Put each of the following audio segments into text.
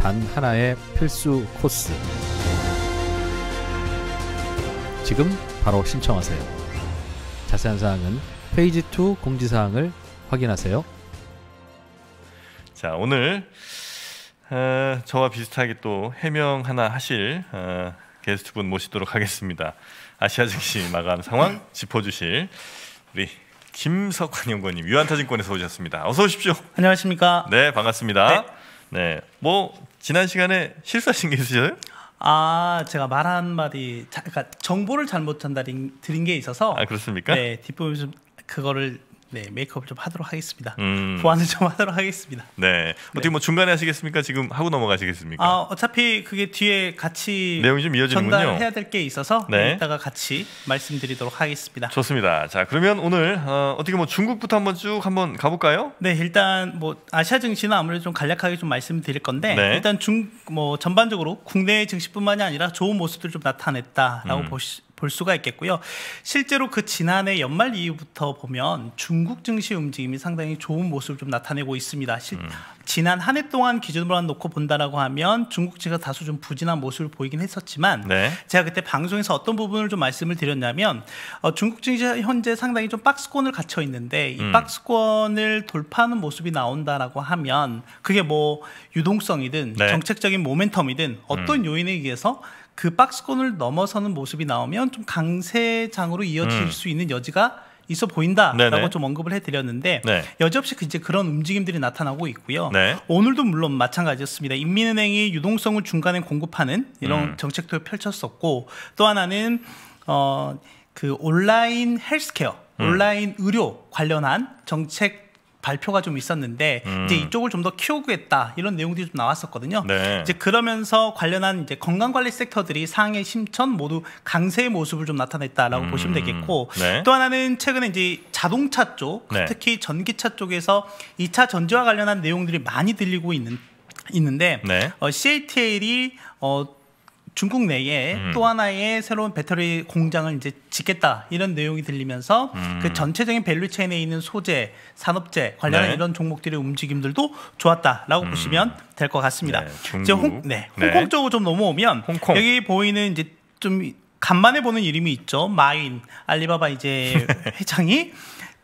단 하나의 필수 코스. 지금 바로 신청하세요. 자세한 사항은 페이지 2 공지사항을 확인하세요. 자, 오늘 어, 저와 비슷하게 또 해명 하나 하실 어, 게스트 분 모시도록 하겠습니다. 아시아 증시 마감 상황 짚어주실 우리 김석환 연구원님 유한타증권에서 오셨습니다. 어서 오십시오. 안녕하십니까? 네, 반갑습니다. 네. 네, 뭐 지난 시간에 실수하신 게 있으세요? 아 제가 말한 말이 그러니까 정보를 잘못 전달 드린 게 있어서 아 그렇습니까? 네 뒷부분 좀 그거를 네 메이크업 을좀 하도록 하겠습니다. 음. 보완을 좀 하도록 하겠습니다. 네, 네. 어떻게 네. 뭐 중간에 하시겠습니까? 지금 하고 넘어가시겠습니까? 아 어차피 그게 뒤에 같이 내용이 좀 이어지는군요. 전달해야 될 게 있어서 네, 네. 이따가 같이 말씀드리도록 하겠습니다. 좋습니다. 자 그러면 오늘 어, 떻게뭐 중국부터 한번 쭉 한번 가볼까요? 네 일단 뭐 아시아 증시는 아무래도 좀 간략하게 좀 말씀드릴 건데 네. 일단 중 뭐 전반적으로 국내 증시뿐만이 아니라 좋은 모습들 좀 나타냈다라고 음. 보시. 볼 수가 있겠고요. 실제로 그 지난해 연말 이후부터 보면 중국 증시 움직임이 상당히 좋은 모습을 좀 나타내고 있습니다. 실, 음. 지난 한 해 동안 기준으로 놓고 본다라고 하면 중국 증시가 다소 좀 부진한 모습을 보이긴 했었지만 네. 제가 그때 방송에서 어떤 부분을 좀 말씀을 드렸냐면 어, 중국 증시 현재 상당히 좀 박스권을 갖춰 있는데 이 음. 박스권을 돌파하는 모습이 나온다라고 하면 그게 뭐 유동성이든 네. 정책적인 모멘텀이든 어떤 음. 요인에 의해서 그 박스권을 넘어서는 모습이 나오면 좀 강세장으로 이어질 음. 수 있는 여지가 있어 보인다라고 네네. 좀 언급을 해드렸는데 네. 여지없이 이제 그런 움직임들이 나타나고 있고요. 네. 오늘도 물론 마찬가지였습니다. 인민은행이 유동성을 중간에 공급하는 이런 음. 정책도 펼쳤었고 또 하나는 어, 그 온라인 헬스케어, 음. 온라인 의료 관련한 정책 발표가 좀 있었는데 음. 이제 이쪽을 좀 더 키우겠다 이런 내용들이 좀 나왔었거든요. 네. 이제 그러면서 관련한 이제 건강관리 섹터들이 상해 심천 모두 강세의 모습을 좀 나타냈다라고 음. 보시면 되겠고 네. 또 하나는 최근에 이제 자동차 쪽 네. 특히 전기차 쪽에서 이차 전지와 관련한 내용들이 많이 들리고 있는 있는데 네. 어, CATL이 어, 중국 내에 음. 또 하나의 새로운 배터리 공장을 이제 짓겠다 이런 내용이 들리면서 음. 그 전체적인 밸류 체인에 있는 소재, 산업재 관련한 네. 이런 종목들의 움직임들도 좋았다라고 음. 보시면 될 것 같습니다. 네, 이제 홍, 네, 네. 홍콩 네. 쪽으로 좀 넘어오면 홍콩. 여기 보이는 이제 좀 간만에 보는 이름이 있죠. 마인 알리바바 이제 회장이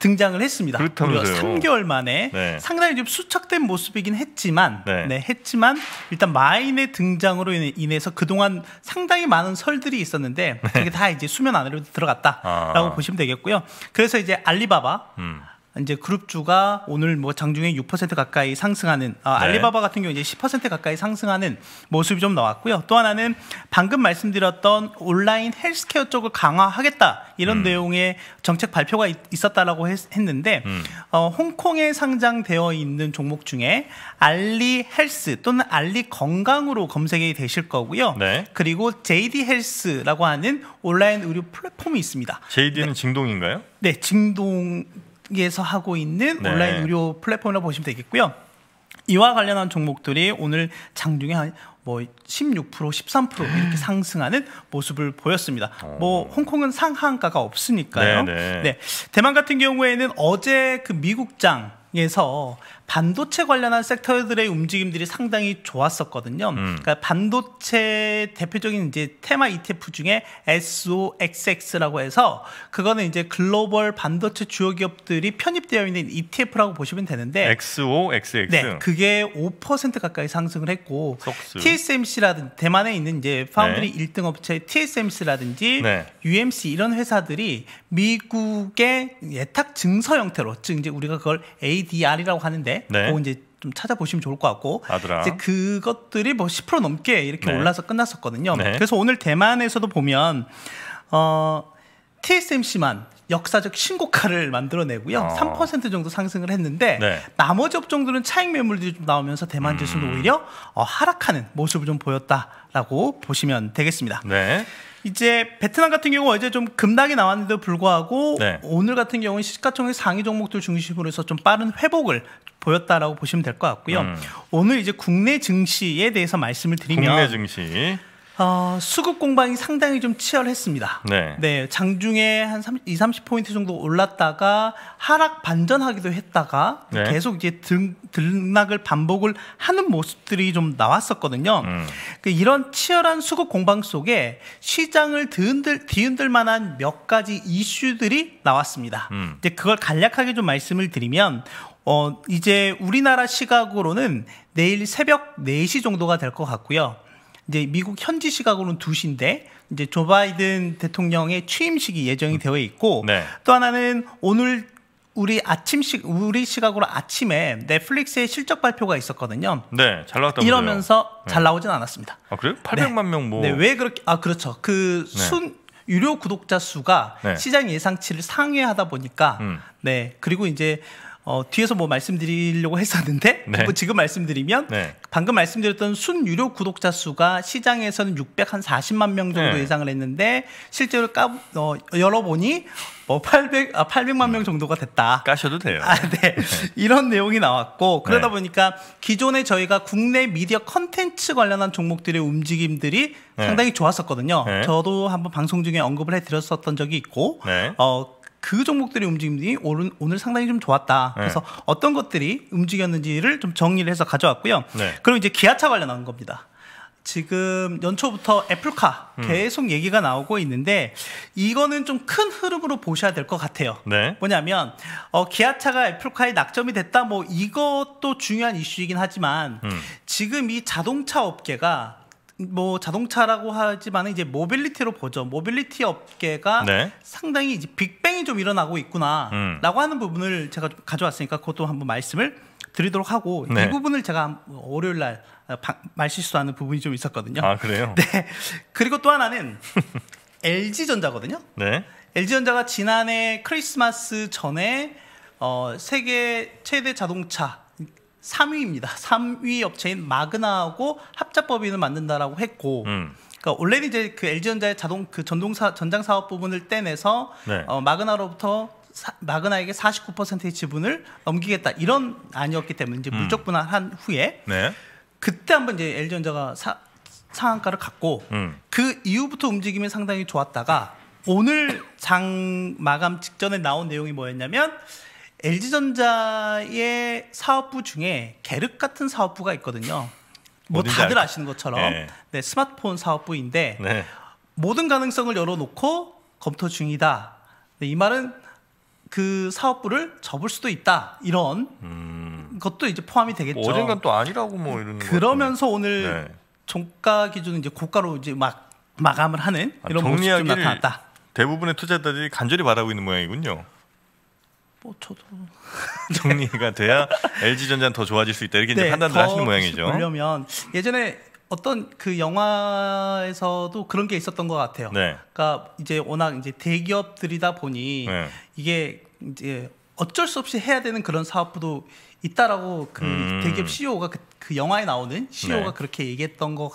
등장을 했습니다. 그렇다면서요. 3개월 만에 네. 상당히 좀 수척된 모습이긴 했지만 네. 네. 했지만 일단 마인의 등장으로 인해서 그동안 상당히 많은 설들이 있었는데 네. 그게 다 이제 수면 안으로 들어갔다라고 아. 보시면 되겠고요. 그래서 이제 알리바바 음. 이제 그룹주가 오늘 뭐 장중에 6% 가까이 상승하는 아, 네. 알리바바 같은 경우 이제 10% 가까이 상승하는 모습이 좀 나왔고요. 또 하나는 방금 말씀드렸던 온라인 헬스케어 쪽을 강화하겠다 이런 음. 내용의 정책 발표가 있었다라고 했, 는데 음. 어, 홍콩에 상장되어 있는 종목 중에 알리 헬스 또는 알리 건강으로 검색이 되실 거고요. 네. 그리고 JD 헬스라고 하는 온라인 의료 플랫폼이 있습니다. JD는 네. 진동인가요? 네, 진동 에서 하고 있는 네. 온라인 유료 플랫폼이라 보시면 되겠고요. 이와 관련한 종목들이 오늘 장중에 한뭐 16%, 13% 이렇게 음. 상승하는 모습을 보였습니다. 어. 뭐 홍콩은 상한가가 없으니까요. 네네. 네. 네. 대만 같은 경우에는 어제 그 미국장 에서 반도체 관련한 섹터들의 움직임들이 상당히 좋았었거든요. 음. 그러니까 반도체 대표적인 이제 테마 ETF 중에 SOXX라고 해서 그거는 이제 글로벌 반도체 주요 기업들이 편입되어 있는 ETF라고 보시면 되는데 XOXX 네, 그게 5% 가까이 상승을 했고 속수. TSMC라든 대만에 있는 이제 파운드리 네. 1등 업체 TSMC라든지 네. UMC 이런 회사들이 미국의 예탁 증서 형태로 즉 이제 우리가 그걸 ADR이라고 하는데 있는데 네. 그거 이제 좀 찾아보시면 좋을 것 같고 아들아. 이제 그것들이 뭐 10% 넘게 이렇게 네. 올라서 끝났었거든요. 네. 그래서 오늘 대만에서도 보면 어 TSMC만 역사적 신고가를 만들어내고요. 어. 3% 정도 상승을 했는데 네. 나머지 업종들은 차익 매물들이 좀 나오면서 대만 지수는 음. 오히려 어, 하락하는 모습을 좀 보였다라고 보시면 되겠습니다. 네. 이제 베트남 같은 경우 어제 좀 급락이 나왔는데도 불구하고 네. 오늘 같은 경우는 시가총액 상위 종목들 중심으로 해서 좀 빠른 회복을 보였다라고 보시면 될 것 같고요. 음. 오늘 이제 국내 증시에 대해서 말씀을 드리면 국내 증시 어, 수급 공방이 상당히 좀 치열했습니다. 네. 네 장중에 한 30, 2, 30포인트 정도 올랐다가 하락 반전하기도 했다가 네. 계속 이제 등, 등락을 반복을 하는 모습들이 좀 나왔었거든요. 음. 그 이런 치열한 수급 공방 속에 시장을 뒤흔들, 뒤흔들 만한 몇 가지 이슈들이 나왔습니다. 음. 이제 그걸 간략하게 좀 말씀을 드리면 어, 이제 우리나라 시각으로는 내일 새벽 4시 정도가 될 것 같고요. 이제 미국 현지 시각으로는 2시인데 이제 조 바이든 대통령의 취임식이 예정이 되어 있고 네. 또 하나는 오늘 우리 아침식 우리 시각으로 아침에 넷플릭스의 실적 발표가 있었거든요. 네, 잘 나왔다. 이러면서 네. 잘 나오진 않았습니다. 아 그래요? 800만 네. 명 뭐? 네, 네, 왜 그렇게? 아 그렇죠. 그순 네. 유료 구독자 수가 시장 예상치를 상회하다 보니까 음. 네 그리고 이제 어, 뒤에서 뭐 말씀드리려고 했었는데 네. 지금 말씀드리면 네. 방금 말씀드렸던 순유료 구독자 수가 시장에서는 640만 명 정도 네. 예상을 했는데 실제로 까 어, 열어보니 뭐 800, 아, 800만 명 정도가 됐다. 까셔도 돼요. 아, 네. 네. 이런 내용이 나왔고 그러다 네. 보니까 기존에 저희가 국내 미디어 컨텐츠 관련한 종목들의 움직임들이 네. 상당히 좋았었거든요. 저도 한번 방송 중에 언급을 해드렸었던 적이 있고 어, 그 종목들의 움직임이 오늘, 오늘 상당히 좀 좋았다. 네. 그래서 어떤 것들이 움직였는지를 좀 정리를 해서 가져왔고요. 네. 그럼 이제 기아차 관련한 겁니다. 지금 연초부터 애플카 음. 계속 음. 얘기가 나오고 있는데 이거는 좀 큰 흐름으로 보셔야 될 것 같아요. 네. 뭐냐면 어, 기아차가 애플카에 낙점이 됐다 뭐 이것도 중요한 이슈이긴 하지만 음. 지금 이 자동차 업계가 뭐 자동차라고 하지만 이제 모빌리티로 보죠. 모빌리티 업계가 네. 상당히 이제 빅뱅이 좀 일어나고 있구나라고 음. 하는 부분을 제가 가져왔으니까 그것도 한번 말씀을 드리도록 하고 네. 이 부분을 제가 월요일 날 아, 말실수하는 부분이 좀 있었거든요. 아 그래요? 네. 그리고 또 하나는 LG 전자거든요. 네. LG 전자가 지난해 크리스마스 전에 어, 세계 최대 자동차 3위입니다. 3위 업체인 마그나하고 합작법인을 만든다라고 했고 음. 그러니까 원래는 이제 그 LG전자의 자동 그 전동사 전장 사업 부분을 떼내서 네. 어, 마그나로부터 사, 마그나에게 49%의 지분을 넘기겠다 이런 아니었기 때문에 이제 음. 물적 분할한 후에 네. 그때 한번 이제 LG전자가 사, 상한가를 갖고 음. 그 이후부터 움직임이 상당히 좋았다가 오늘 장 마감 직전에 나온 내용이 뭐였냐면 LG전자의 사업부 중에 계륵 같은 사업부가 있거든요. 뭐 다들 알... 아시는 것처럼 네. 네, 스마트폰 사업부인데 네. 모든 가능성을 열어놓고 검토 중이다. 네, 이 말은 그 사업부를 접을 수도 있다. 이런 음... 것도 이제 포함이 되겠죠. 뭐 어젠간 또 아니라고 뭐 이런. 그러면서 오늘 네. 종가 기준은 이제 고가로 이제 막 마감을 하는 아, 이런 모습이 나타났다. 대부분의 투자자들이 간절히 바라고 있는 모양이군요. 뭐 저도 정리가 돼야 LG 전자는 더 좋아질 수 있다 이렇게 네, 이제 판단을 하시는 모양이죠. 보려면 예전에 어떤 그 영화에서도 그런 게 있었던 것 같아요. 네. 그러니까 이제 워낙 이제 대기업들이다 보니 네. 이게 이제 어쩔 수 없이 해야 되는 그런 사업부도 있다라고 그 음. 대기업 CEO가 그, 그 영화에 나오는 CEO가 네. 그렇게 얘기했던 것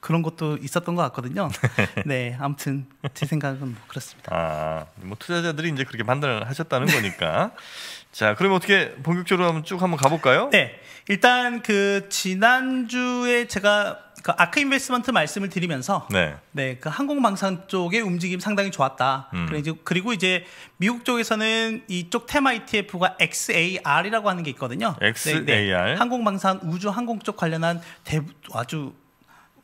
그런 것도 있었던 것 같거든요. 네, 아무튼 제 생각은 뭐 그렇습니다. 아, 뭐 투자자들이 이제 그렇게 판단을 하셨다는 거니까. 자, 그러면 어떻게 본격적으로 한번 쭉 한번 가볼까요? 네, 일단 그 지난주에 제가 그 아크 인베스먼트 말씀을 드리면서 네, 네그항공망상 쪽의 움직임 상당히 좋았다. 음. 그리고 이제, 그리고 이제 미국 쪽에서는 이쪽 테마 ETF가 XAR이라고 하는 게 있거든요. XAR 네, 네. 항공망상 우주 항공 쪽 관련한 대, 아주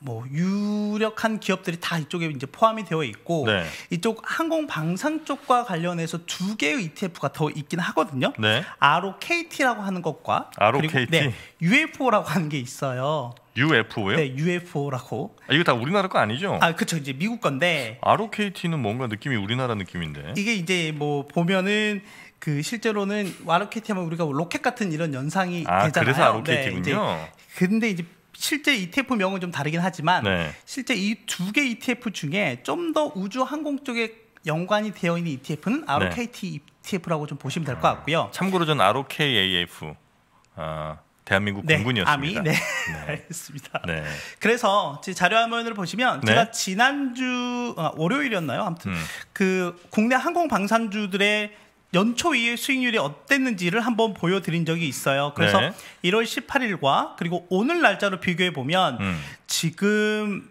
뭐 유력한 기업들이 다 이쪽에 이제 포함이 되어 있고 네. 이쪽 항공 방산 쪽과 관련해서 두 개의 ETF가 더 있긴 하거든요. 네. ROKT라고 하는 것과 ROKT 그리고, 네, UFO라고 하는 게 있어요. UFO요? 네, UFO라고. 아, 이거 다 우리나라 거 아니죠? 아, 그렇죠. 이제 미국 건데. ROKT는 뭔가 느낌이 우리나라 느낌인데. 이게 이제 뭐 보면은 그 실제로는 ROKT 하면 우리가 로켓 같은 이런 연상이 아, 되잖아요. 그래서 ROKT군요. 네, 근데 이제 실제 ETF명은 좀 다르긴 하지만 네. 실제 이 두 개 ETF 중에 좀 더 우주 항공 쪽에 연관이 되어 있는 ETF는 네. ROKT ETF라고 좀 보시면 될 것 같고요. 아, 참고로 전 ROKAF 어, 아, 대한민국 네, 공군이었습니다. 아미, 네. 네. 알겠습니다. 네. 그래서 자료 화면을 보시면 네. 제가 지난주 아, 월요일이었나요? 아무튼 음. 그 국내 항공 방산주들의 연초 이후 수익률이 어땠는지를 한번 보여드린 적이 있어요. 그래서 네. 1월 18일과 그리고 오늘 날짜로 비교해 보면 음. 지금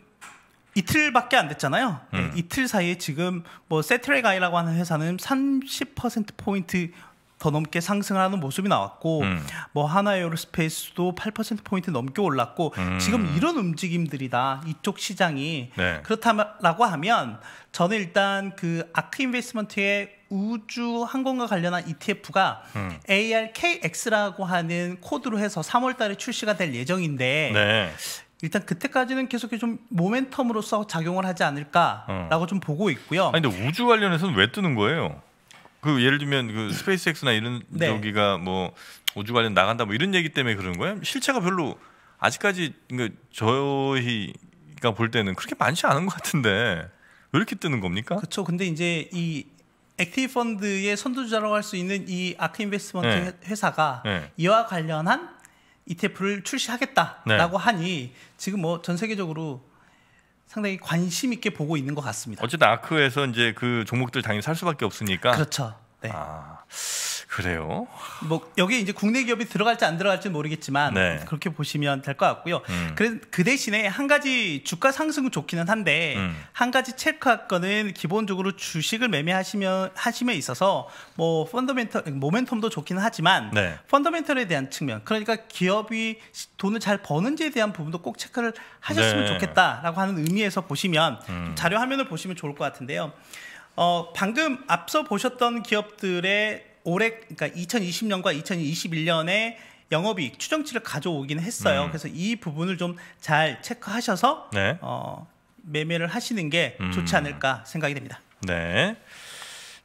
이틀밖에 안 됐잖아요. 음. 이틀 사이에 지금 뭐세트레가이라고 하는 회사는 30% 포인트 더 넘게 상승하는 모습이 나왔고 음. 뭐 하나 에어로스페이스도 8%포인트 넘게 올랐고 음. 지금 이런 움직임들이다. 이쪽 시장이 네. 그렇다라고 하면 저는 일단 그 아크 인베스먼트의 우주 항공과 관련한 ETF가 음. ARKX라고 하는 코드로 해서 3월 달에 출시가 될 예정인데 네. 일단 그때까지는 계속해 좀 모멘텀으로서 작용을 하지 않을까라고 어. 좀 보고 있고요. 아니 근데 우주 관련해서는 왜 뜨는 거예요? 그 예를 들면 그 스페이스X나 이런 네. 저기가 뭐 우주 관련 나간다 뭐 이런 얘기 때문에 그런 거예요? 실체가 별로 아직까지 그러니까 저희가 볼 때는 그렇게 많지 않은 것 같은데 왜 이렇게 뜨는 겁니까? 그렇죠. 근데 이제 이 액티브 펀드의 선두주자라고 할 수 있는 이 아크 인베스먼트 네. 회사가 네. 이와 관련한 이테프를 출시하겠다라고 네. 하니 지금 뭐 전 세계적으로 상당히 관심 있게 보고 있는 것 같습니다. 어쨌든 아크에서 이제 그 종목들 당연히 살 수밖에 없으니까. 그렇죠. 네. 아. 그래요? 뭐 여기 이제 국내 기업이 들어갈지 안 들어갈지 모르겠지만 네. 그렇게 보시면 될 것 같고요. 음. 그래 그 대신에 한 가지 주가 상승은 좋기는 한데 음. 한 가지 체크할 거는 기본적으로 주식을 매매하시면 하심에 있어서 뭐 펀더멘털 모멘텀도 좋기는 하지만 네. 펀더멘털에 대한 측면 그러니까 기업이 돈을 잘 버는지에 대한 부분도 꼭 체크를 하셨으면 네. 좋겠다라고 하는 의미에서 보시면 음. 자료 화면을 보시면 좋을 것 같은데요. 어, 방금 앞서 보셨던 기업들의 올해 그러니까 2020년과 2021년에 영업이익 추정치를 가져오긴 했어요. 음. 그래서 이 부분을 좀 잘 체크하셔서 네. 어, 매매를 하시는 게 음. 좋지 않을까 생각이 됩니다. 네.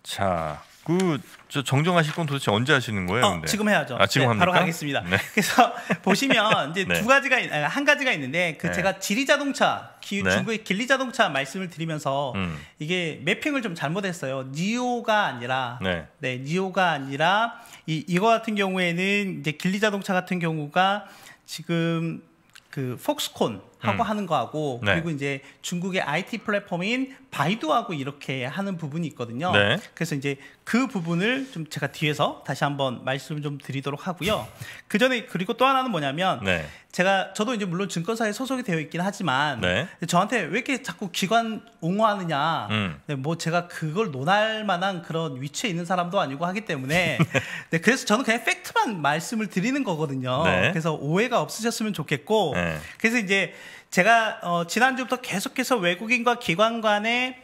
자, 그저 정정하실 건 도대체 언제 하시는 거예요? 어, 지금 해야죠. 아, 지금 네, 바로 가겠습니다. 네. 그래서 보시면 이제 네. 두 가지가 아, 한 가지가 있는데 그 네. 제가 지리 자동차 기, 네. 중국의 길리 자동차 말씀을 드리면서 음. 이게 매핑을 좀 잘못했어요. 니오가 아니라 네. 네, 니오가 아니라 이 이거 같은 경우에는 이제 길리 자동차 같은 경우가 지금 그 폭스콘 하고 음. 하는 거하고 네. 그리고 이제 중국의 IT 플랫폼인 바이두하고 이렇게 하는 부분이 있거든요. 네. 그래서 이제 그 부분을 좀 제가 뒤에서 다시 한번 말씀 을좀 드리도록 하고요. 그 전에 그리고 또 하나는 뭐냐면 네. 제가 저도 이제 물론 증권사에 소속이 되어 있긴 하지만 네. 저한테 왜 이렇게 자꾸 기관 옹호하느냐. 음. 네, 뭐 제가 그걸 논할 만한 그런 위치에 있는 사람도 아니고 하기 때문에 네. 그래서 저는 그냥 팩트만 말씀을 드리는 거거든요. 그래서 오해가 없으셨으면 좋겠고 그래서 이제 제가 어, 지난주부터 계속해서 외국인과 기관 간의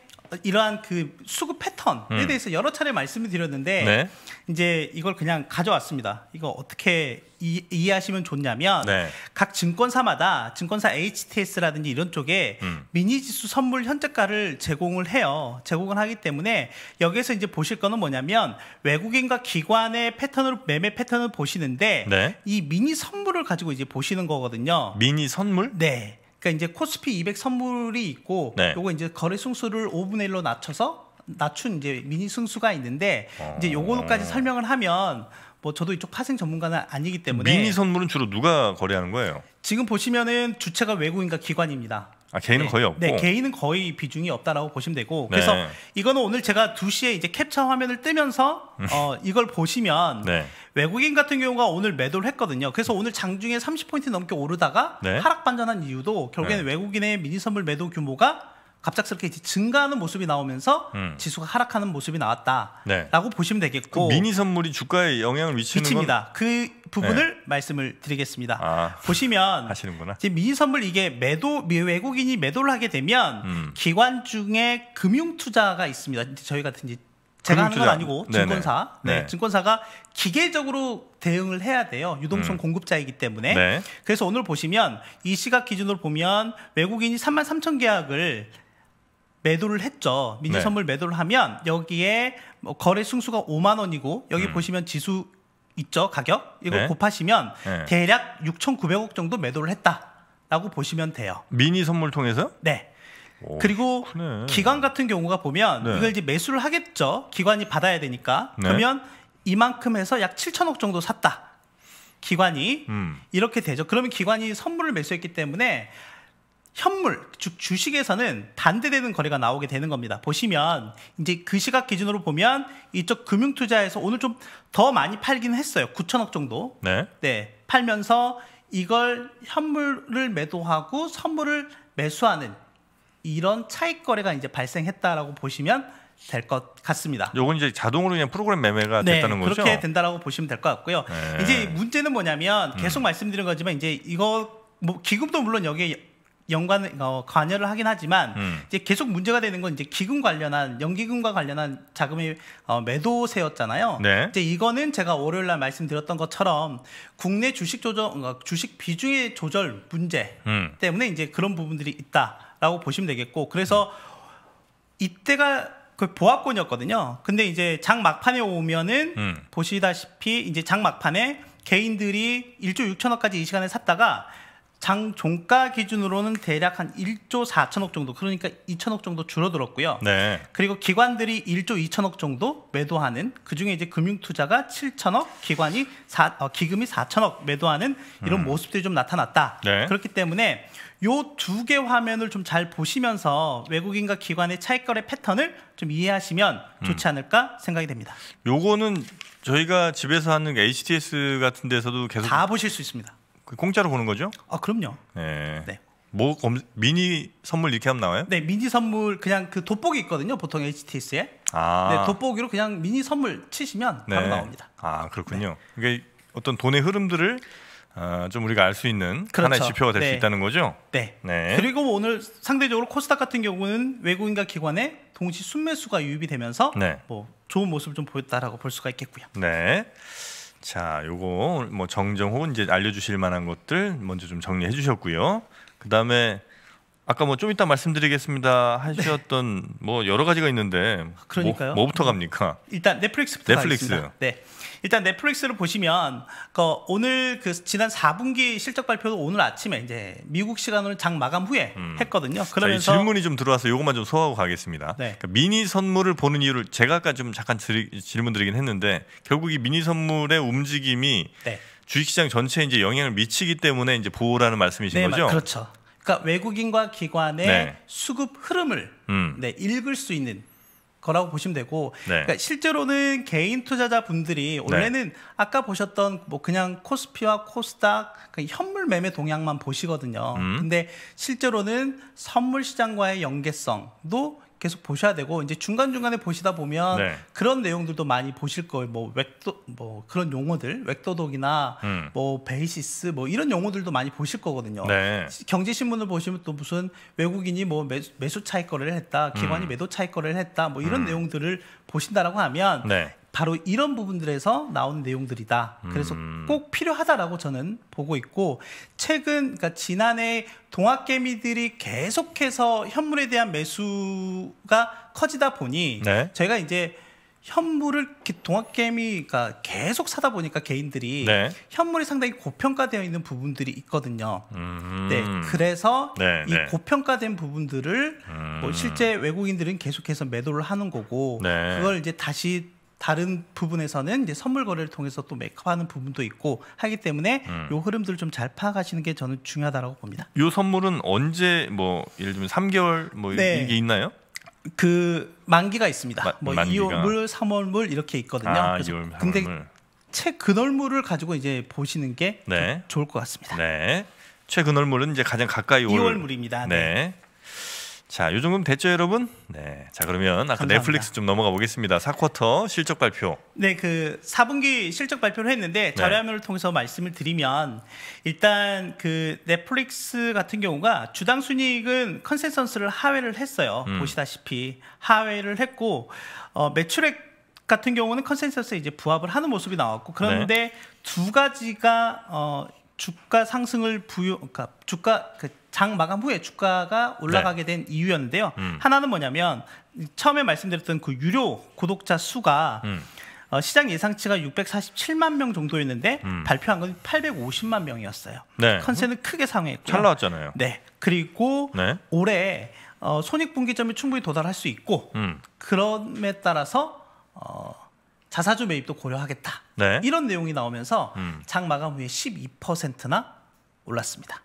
이러한 그 수급 패턴에 음. 대해서 여러 차례 말씀을 드렸는데 네. 이제 이걸 그냥 가져왔습니다. 이거 어떻게 이, 이 해하시면 좋냐면 네. 각 증권사마다 증권사 HTS라든지 이런 쪽에 음. 미니지수 선물 현재가를 제공을 해요. 제공을 하기 때문에 여기에서 이제 보실 거는 뭐냐면 외국인과 기관의 패턴을 매매 패턴을 보시는데 네. 이 미니 선물을 가지고 이제 보시는 거거든요. 미니 선물? 네. 그러니까 이제 코스피 200 선물이 있고 네. 요거 이제 거래 승수를 5분의 1로 낮춰서 낮춘 이제 미니 승수가 있는데 어... 이제 요거까지 어. 설명을 하면 뭐 저도 이쪽 파생 전문가는 아니기 때문에 미니 선물은 주로 누가 거래하는 거예요? 지금 보시면은 주체가 외국인과 기관입니다. 아, 개인은 네. 거의 없고. 네, 개인은 거의 비중이 없다라고 보시면 되고. 네. 그래서 이거는 오늘 제가 2시에 이제 캡처 화면을 뜨면서 음. 어, 이걸 보시면 네. 외국인 같은 경우가 오늘 매도를 했거든요. 그래서 오늘 장중에 30포인트 넘게 오르다가 네. 하락 반전한 이유도 결국에는 네. 외국인의 미니 선물 매도 규모가 갑작스럽게 이제 증가하는 모습이 나오면서 음. 지수가 하락하는 모습이 나왔다라고 네. 보시면 되겠고 그 미니 선물이 주가에 영향을 미치는 미칩니다. 건... 그 부분을 네. 말씀을 드리겠습니다. 아, 보시면 하시는구나. 지금 미니선물 이게 매도 외국인이 매도를 하게 되면 음. 기관 중에 금융 투자가 있습니다. 저희 같은 이제 제가 하는 건 아니고 증권사, 네, 네, 증권사가 기계적으로 대응을 해야 돼요. 유동성 음. 공급자이기 때문에. 네. 그래서 오늘 보시면 이 시각 기준으로 보면 외국인이 3만 3천 계약을 매도를 했죠. 민주선물 네. 매도를 하면 여기에 뭐 거래 승수가 5만 원이고 여기 음. 보시면 지수 있죠 가격 이걸 네. 곱하시면 네. 대략 6,900억 정도 매도를 했다라고 보시면 돼요. 미니 선물 통해서? 네. 오, 그리고 그 기관 같은 경우가 보면 네. 이걸 이제 매수를 하겠죠. 기관이 받아야 되니까. 네. 그러면 이만큼 해서 약 7천억 정도 샀다. 기관이 음. 이렇게 되죠. 그러면 기관이 선물을 매수했기 때문에 현물 즉 주식에서는 반대되는 거래가 나오게 되는 겁니다. 보시면 이제 그 시각 기준으로 보면 이쪽 금융 투자에서 오늘 좀 더 많이 팔긴 했어요. 9천억 정도. 네. 네. 팔면서 이걸 현물을 매도하고 선물을 매수하는 이런 차익 거래가 이제 발생했다라고 보시면 될 것 같습니다. 요건 이제 자동으로 그냥 프로그램 매매가 네, 됐다는 거죠. 그렇게 된다라고 보시면 될 것 같고요. 네. 이제 문제는 뭐냐면 계속 음. 말씀드린 거지만 이제 이거 뭐 기금도 물론 여기에 연관 어, 관여를 하긴 하지만 음. 이제 계속 문제가 되는 건 이제 기금 관련한 연기금과 관련한 자금이 어, 매도세였잖아요. 네. 이제 이거는 제가 월요일 날 말씀드렸던 것처럼 국내 주식 조정 어, 주식 비중의 조절 문제 음. 때문에 이제 그런 부분들이 있다라고 보시면 되겠고 그래서 이때가 그 보합권이었거든요. 근데 이제 장 막판에 오면은 음. 보시다시피 이제 장 막판에 개인들이 1조 6천억까지 이 시간에 샀다가 장 종가 기준으로는 대략 한 1조 4천억 정도 그러니까 2천억 정도 줄어들었고요. 네. 그리고 기관들이 1조 2천억 정도 매도하는 그중에 이제 금융 투자가 7천억, 기관이 4 어, 기금이 4천억 매도하는 이런 음. 모습들이 좀 나타났다. 네. 그렇기 때문에 요 두 개 화면을 좀 잘 보시면서 외국인과 기관의 차익거래 패턴을 좀 이해하시면 좋지 음. 않을까 생각이 됩니다. 요거는 저희가 집에서 하는 HTS 같은 데서도 계속 다 보실 수 있습니다. 그 공짜로 보는 거죠? 아 그럼요. 네. 네. 뭐 검, 미니 선물 이렇게 하면 나와요? 네, 미니 선물 그냥 그 돋보기 있거든요. 보통 HTS에. 아. 네, 돋보기로 그냥 미니 선물 치시면 바로 네. 나옵니다. 아 그렇군요. 네. 그게 어떤 돈의 흐름들을 어, 좀 우리가 알 수 있는 그렇죠. 하나의 지표가 될수 네. 있다는 거죠. 네. 네. 그리고 뭐 오늘 상대적으로 코스닥 같은 경우는 외국인과 기관의 동시 순매수가 유입이 되면서 뭐 좋은 모습 좀 보였다라고 볼 수가 있겠고요. 네. 자, 요거 뭐 정정 혹은 이제 알려주실 만한 것들 먼저 좀 정리해 주셨고요. 그 다음에 아까 뭐 좀 이따 말씀드리겠습니다 하셨던 네. 뭐 여러 가지가 있는데 뭐 그러니까요. 뭐, 부터 갑니까? 일단 넷플릭스부터 넷플릭스. 가겠습니다. 네. 일단 넷플릭스를 보시면 그 오늘 그 지난 4분기 실적 발표도 오늘 아침에 이제 미국 시간으로 장 마감 후에 음. 했거든요. 그러면서 자, 질문이 좀 들어와서 이것만 좀 소화하고 가겠습니다. 네. 그러니까 미니 선물을 보는 이유를 제가 아까 좀 잠깐 드리, 질문 드리긴 했는데 결국 이 미니 선물의 움직임이 네. 주식시장 전체에 이제 영향을 미치기 때문에 이제 보호라는 말씀이신 네, 거죠? 그렇죠. 그러니까 외국인과 기관의 네. 수급 흐름을 음. 네, 읽을 수 있는 거라고 보시면 되고 네. 그러니까 실제로는 개인 투자자 분들이 네. 원래는 네. 아까 보셨던 뭐 그냥 코스피와 코스닥 그 현물 매매 동향만 보시거든요. 음. 근데 실제로는 선물 시장과의 연계성도 계속 보셔야 되고 이제 중간 중간에 보시다 보면 네. 그런 내용들도 많이 보실 거예요. 뭐 웹도 뭐 그런 용어들, 웹도독이나 음. 뭐 베이시스 뭐 이런 용어들도 많이 보실 거거든요. 네. 경제 신문을 보시면 또 무슨 외국인이 뭐 매수, 매수 차익 거래를 했다, 기관이 음. 매도 차익 거래를 했다, 뭐 이런 음. 내용들을 보신다라고 하면 네. 바로 이런 부분들에서 나온 내용들이다. 그래서 음. 꼭 필요하다라고 저는 보고 있고 최근 그러니까 지난해 동학개미들이 계속해서 현물에 대한 매수가 커지다 보니 네. 제가 이제 현물을 동학개미가 그러니까 계속 사다 보니까 개인들이 네. 현물이 상당히 고평가되어 있는 부분들이 있거든요. 음. 네, 그래서 네, 이 네. 고평가된 부분들을 뭐 음. 뭐 실제 외국인들은 계속해서 매도를 하는 거고 네. 그걸 이제 다시 다른 부분에서는 이제 선물 거래를 통해서 또 메이크업하는 부분도 있고 하기 때문에 음. 요 흐름들을 좀 잘 파악하시는 게 저는 중요하다라고 봅니다. 요 선물은 언제 뭐 예를 들면 3개월 뭐 네. 이게 있나요? 그 만기가 있습니다. 마, 뭐 2월물, 3월물 이렇게 있거든요. 아, 2월, 근데 책 근월물을 가지고 이제 보시는 게 네. 좋을 것 같습니다. 네. 최근월물은 이제 가장 가까이 올 2월물입니다. 네. 네. 자, 요 정도면 됐죠, 여러분? 네. 자, 그러면 아까 감사합니다. 넷플릭스 좀 넘어가 보겠습니다. 4쿼터 실적 발표. 네, 그 4분기 실적 발표를 했는데 자료화면을 네. 통해서 말씀을 드리면 일단 그 넷플릭스 같은 경우가 주당 순이익은 컨센서스를 하회를 했어요. 음. 보시다시피 하회를 했고 어, 매출액 같은 경우는 컨센서스에 이제 부합을 하는 모습이 나왔고 그런데 네. 두 가지가 어, 주가 상승을 부여 그러니까 주가 그장 마감 후에 주가가 올라가게 네. 된 이유였는데요. 음. 하나는 뭐냐면 처음에 말씀드렸던 그 유료 구독자 수가 음. 어, 시장 예상치가 647만 명 정도였는데 음. 발표한 건 850만 명이었어요. 네. 컨셉은 크게 상회했고잘 나왔잖아요. 네. 그리고 네. 올해 어, 손익분기점이 충분히 도달할 수 있고 음. 그럼에 따라서 어, 자사주 매입도 고려하겠다. 네. 이런 내용이 나오면서 음. 장 마감 후에 12%나 올랐습니다.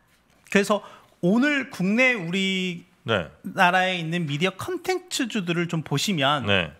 그래서 오늘 국내 우리 네. 나라에 있는 미디어 컨텐츠주들을 좀 보시면 네.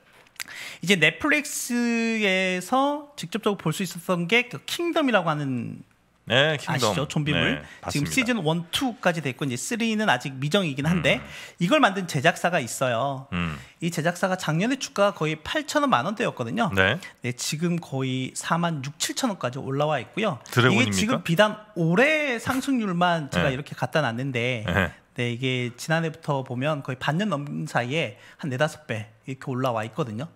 이제 넷플릭스에서 직접적으로 볼 수 있었던 게 그 킹덤이라고 하는 네, 킹덤. 아시죠? 좀비물. 네, 지금 시즌 1, 2까지 됐고 이제 3는 아직 미정이긴 음. 한데 음. 이걸 만든 제작사가 있어요. 음. 이 제작사가 작년에 주가가 거의 8천 원 만 원대였거든요. 네. 네. 지금 거의 4만 6, 7천 원까지 올라와 있고요. 드래곤입니까? 이게 지금 비단 올해 상승률만 제가 네. 이렇게 갖다 놨는데 네. 네, 이게 지난해부터 보면 거의 반년 넘는 사이에 한 4, 5배 이렇게 올라와 있거든요.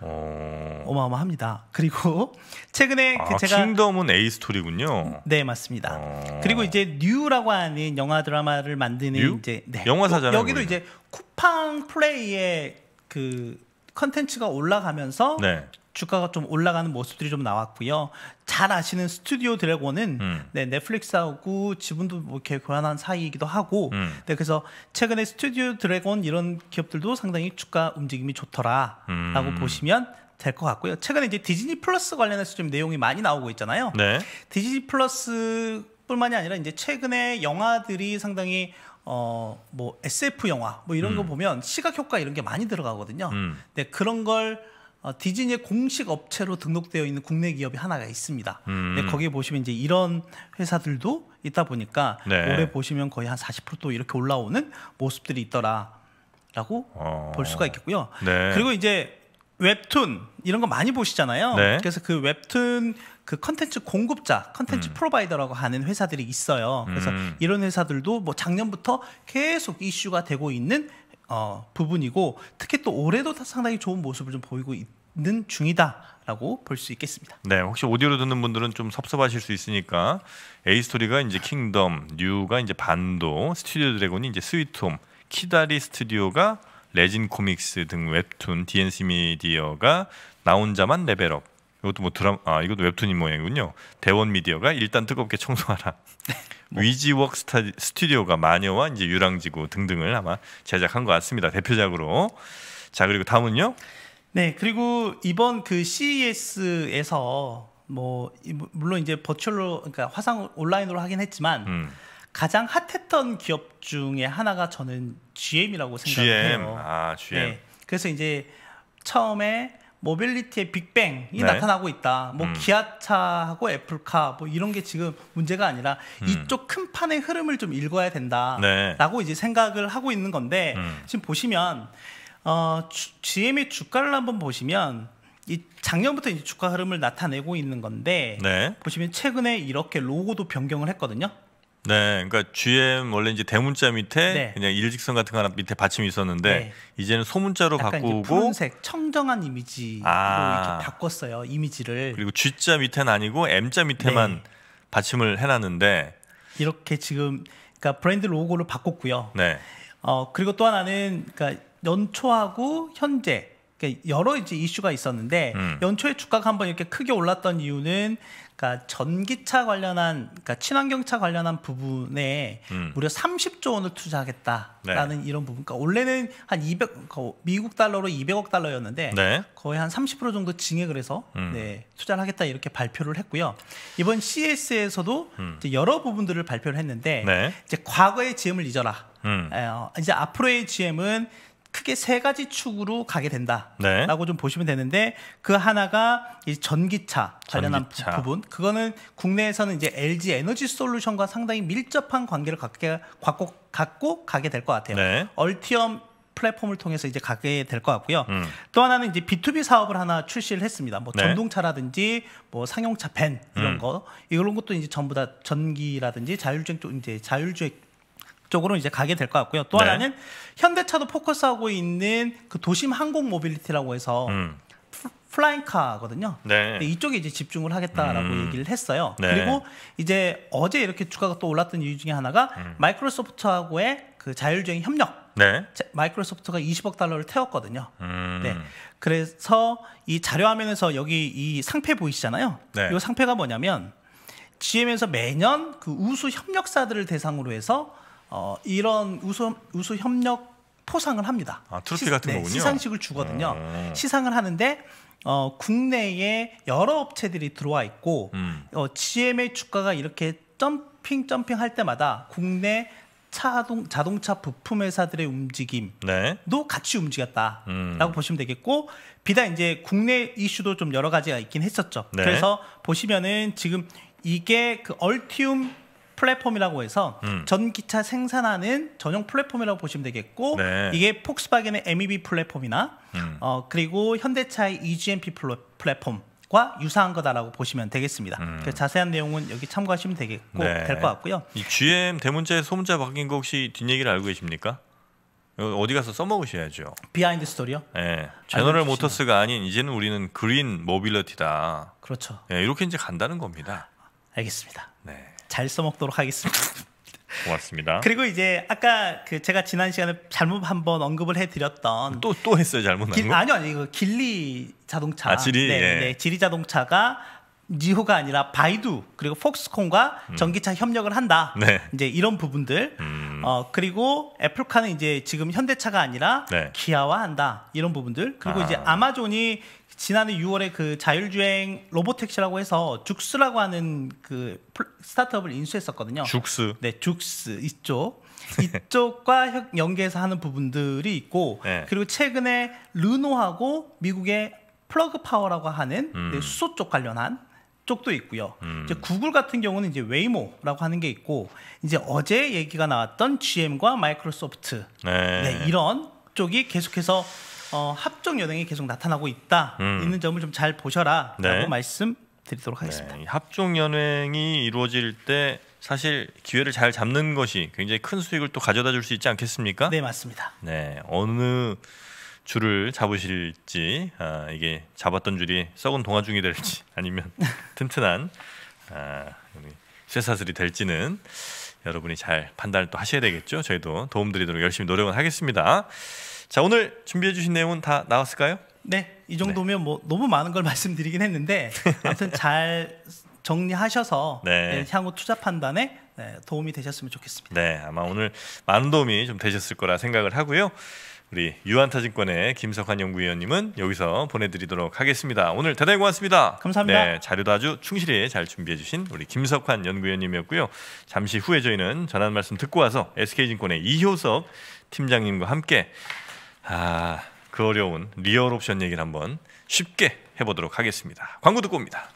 어... 마어마합니다 그리고 최근에 아, 그 제가 킹덤은 A 스토리군요. 네 맞습니다. 어... 그리고 이제 뉴라고 하는 영화 드라마를 만드는 뉴? 이제 네. 영화사잖아요. 여기도 이제 쿠팡 플레이의 그 컨텐츠가 올라가면서 네. 주가가 좀 올라가는 모습들이 좀 나왔고요. 잘 아시는 스튜디오 드래곤은 음. 네, 넷플릭스하고 지분도 뭐 이렇게 교환한 사이이기도 하고 음. 네, 그래서 최근에 스튜디오 드래곤 이런 기업들도 상당히 주가 움직임이 좋더라라고 음. 보시면 될 것 같고요. 최근에 이제 디즈니 플러스 관련해서 좀 내용이 많이 나오고 있잖아요. 네. 디즈니 플러스뿐만이 아니라 이제 최근에 영화들이 상당히 어뭐 SF 영화 뭐 이런 음. 거 보면 시각 효과 이런 게 많이 들어가거든요. 음. 근 네, 그런 걸 어, 디즈니의 공식 업체로 등록되어 있는 국내 기업이 하나가 있습니다. 음. 근데 네, 거기에 보시면 이제 이런 회사들도 있다 보니까 네. 올해 보시면 거의 한 40%또 이렇게 올라오는 모습들이 있더라라고 어. 볼 수가 있겠고요. 네. 그리고 이제 웹툰 이런 거 많이 보시잖아요. 네. 그래서 그 웹툰 그 컨텐츠 공급자, 컨텐츠 음. 프로바이더라고 하는 회사들이 있어요. 그래서 음. 이런 회사들도 뭐 작년부터 계속 이슈가 되고 있는 어, 부분이고 특히 또 올해도 상당히 좋은 모습을 좀 보이고 있, 있는 중이다라고 볼 수 있겠습니다. 네, 혹시 오디오로 듣는 분들은 좀 섭섭하실 수 있으니까 A 스토리가 이제 킹덤, 뉴가 이제 반도, 스튜디오 드래곤이 이제 스위트홈, 키다리 스튜디오가 레진 코믹스 등 웹툰, DNC 미디어가 나 혼자만 레벨업. 이것도 뭐 드라마, 아 이것도 웹툰인 모양이군요. 대원 미디어가 일단 뜨겁게 청소하라. 네, 뭐. 위지웍 스 스튜디오가 마녀와 이제 유랑지구 등등을 아마 제작한 것 같습니다. 대표작으로. 자 그리고 다음은요. 네, 그리고 이번 그 CES에서 뭐 물론 이제 버츄얼로 그러니까 화상 온라인으로 하긴 했지만 음. 가장 핫했던 기업 중에 하나가 저는 GM이라고 생각해요. GM, 아 GM. 네, 그래서 이제 처음에 모빌리티의 빅뱅이 네. 나타나고 있다. 뭐 음. 기아차하고 애플카 뭐 이런 게 지금 문제가 아니라 음. 이쪽 큰 판의 흐름을 좀 읽어야 된다라고 네. 이제 생각을 하고 있는 건데 음. 지금 보시면 어, GM의 주가를 한번 보시면 이 작년부터 이제 주가 흐름을 나타내고 있는 건데 네. 보시면 최근에 이렇게 로고도 변경을 했거든요. 네, 그러니까 GM 원래 이제 대문자 밑에 네. 그냥 일직선 같은 거 하나 밑에 받침이 있었는데 네. 이제는 소문자로 바꾸고 푸른색 청정한 이미지로 아. 이렇게 바꿨어요 이미지를. 그리고 G자 밑에는 아니고 M자 밑에만 네. 받침을 해놨는데 이렇게 지금 그러니까 브랜드 로고를 바꿨고요. 네. 어 그리고 또 하나는 그러니까 연초하고 현재 여러 이제 이슈가 있었는데 음. 연초에 주가가 한번 이렇게 크게 올랐던 이유는 그러니까 전기차 관련한 그러니까 친환경차 관련한 부분에 음. 무려 30조 원을 투자하겠다라는 네. 이런 부분. 그러니까 원래는 한 200, 미국 달러로 200억 달러였는데 네. 거의 한 30% 정도 증액을 해서 음. 네, 투자를 하겠다 이렇게 발표를 했고요. 이번 CS에서도 음. 여러 부분들을 발표를 했는데 네. 이제 과거의 GM을 잊어라. 에, 음. 어, 이제 앞으로의 GM은 크게 세 가지 축으로 가게 된다라고 네. 좀 보시면 되는데 그 하나가 이 전기차 관련한 전기차. 부분 그거는 국내에서는 이제 LG 에너지 솔루션과 상당히 밀접한 관계를 갖게 갖고, 갖고 가게 될 것 같아요. 네. 얼티엄 플랫폼을 통해서 이제 가게 될 것 같고요. 음. 또 하나는 이제 B2B 사업을 하나 출시를 했습니다. 뭐 네. 전동차라든지 뭐 상용차 밴 이런 음. 거 이런 것도 이제 전부 다 전기라든지 자율주행 쪽 이제 자율주행 쪽으로 이제 가게 될 것 같고요. 또 네. 하나는 현대차도 포커스하고 있는 그 도심 항공 모빌리티라고 해서 음. 플라잉카거든요. 네. 이쪽에 이제 집중을 하겠다라고 음. 얘기를 했어요. 네. 그리고 이제 어제 이렇게 주가가 또 올랐던 이유 중에 하나가 음. 마이크로소프트하고의 그 자율주행 협력. 네. 마이크로소프트가 20억 달러를 태웠거든요. 음. 네. 그래서 이 자료 화면에서 여기 이 상패 보이시잖아요. 네. 이 상패가 뭐냐면 GM에서 매년 그 우수 협력사들을 대상으로 해서 어, 이런 우수, 우수 협력 포상을 합니다. 아, 트로피 시, 같은 네, 거군요. 시상식을 주거든요. 음. 시상을 하는데 어, 국내에 여러 업체들이 들어와 있고 음. 어, GM의 주가가 이렇게 점핑 점핑 할 때마다 국내 차동 자동차 부품 회사들의 움직임도 네. 같이 움직였다라고 음. 보시면 되겠고 비단 이제 국내 이슈도 좀 여러 가지가 있긴 했었죠. 네. 그래서 보시면은 지금 이게 그 얼티움 플랫폼이라고 해서 음. 전기차 생산하는 전용 플랫폼이라고 보시면 되겠고 네. 이게 폭스바겐의 MEB 플랫폼이나 음. 어, 그리고 현대차의 EGMP 플랫폼 과 유사한 거다라고 보시면 되겠습니다. 음. 그 자세한 내용은 여기 참고하시면 되겠고 네. 될것 같고요. 이 GM 대문자에 소문자 바뀐 거 혹시 뒷얘기를 알고 계십니까? 어, 어디 가서 써먹으셔야죠. 비하인드 스토리요? 예. 제너럴 모터스가 아닌 이제는 우리는 그린 모빌리티다. 그렇죠. 예, 이렇게 이제 간다는 겁니다. 알겠습니다. 네. 잘 써먹도록 하겠습니다. 고맙습니다. 그리고 이제 아까 그 제가 지난 시간에 잘못 한번 언급을 해드렸던 또 또 했어요 잘못한 길, 거? 아니요 아니요 이거 길리 자동차 아, 지리 네, 네, 예. 네 지리 자동차가 니호가 아니라 바이두 그리고 폭스콘과 음. 전기차 협력을 한다. 네. 이제 이런 부분들. 음. 어 그리고 애플카는 이제 지금 현대차가 아니라 네. 기아와 한다. 이런 부분들. 그리고 아. 이제 아마존이 지난해 6월에 그 자율주행 로보택시라고 해서 죽스라고 하는 그 스타트업을 인수했었거든요. 죽스. 네, 죽스 이쪽. 이쪽과 연계해서 하는 부분들이 있고 네. 그리고 최근에 르노하고 미국의 플러그 파워라고 하는 음. 네, 수소 쪽 관련한 쪽도 있고요. 음. 이제 구글 같은 경우는 이제 웨이모라고 하는 게 있고 이제 어제 얘기가 나왔던 GM과 마이크로소프트 네. 네, 이런 쪽이 계속해서 어, 합종 연행이 계속 나타나고 있다 음. 있는 점을 좀 잘 보셔라라고 네. 말씀드리도록 하겠습니다. 네. 합종 연행이 이루어질 때 사실 기회를 잘 잡는 것이 굉장히 큰 수익을 또 가져다 줄 수 있지 않겠습니까? 네 맞습니다. 네 어느 줄을 잡으실지 아, 이게 잡았던 줄이 썩은 동화중이 될지 아니면 튼튼한 아, 쇠사슬이 될지는 여러분이 잘 판단을 또 하셔야 되겠죠. 저희도 도움드리도록 열심히 노력은 하겠습니다. 자 오늘 준비해 주신 내용은 다 나왔을까요? 네, 이 정도면 네. 뭐 너무 많은 걸 말씀드리긴 했는데 아무튼 잘 정리하셔서 네. 네 향후 투자 판단에 네, 도움이 되셨으면 좋겠습니다. 네, 아마 오늘 많은 도움이 좀 되셨을 거라 생각을 하고요. 우리 유한타증권의 김석환 연구위원님은 여기서 보내드리도록 하겠습니다. 오늘 대단히 고맙습니다. 감사합니다. 네, 자료도 아주 충실히 잘 준비해주신 우리 김석환 연구위원님이었고요. 잠시 후에 저희는 전한 말씀 듣고 와서 SK증권의 이효석 팀장님과 함께 아, 그 어려운 리얼 옵션 얘기를 한번 쉽게 해보도록 하겠습니다. 광고 듣고 옵니다.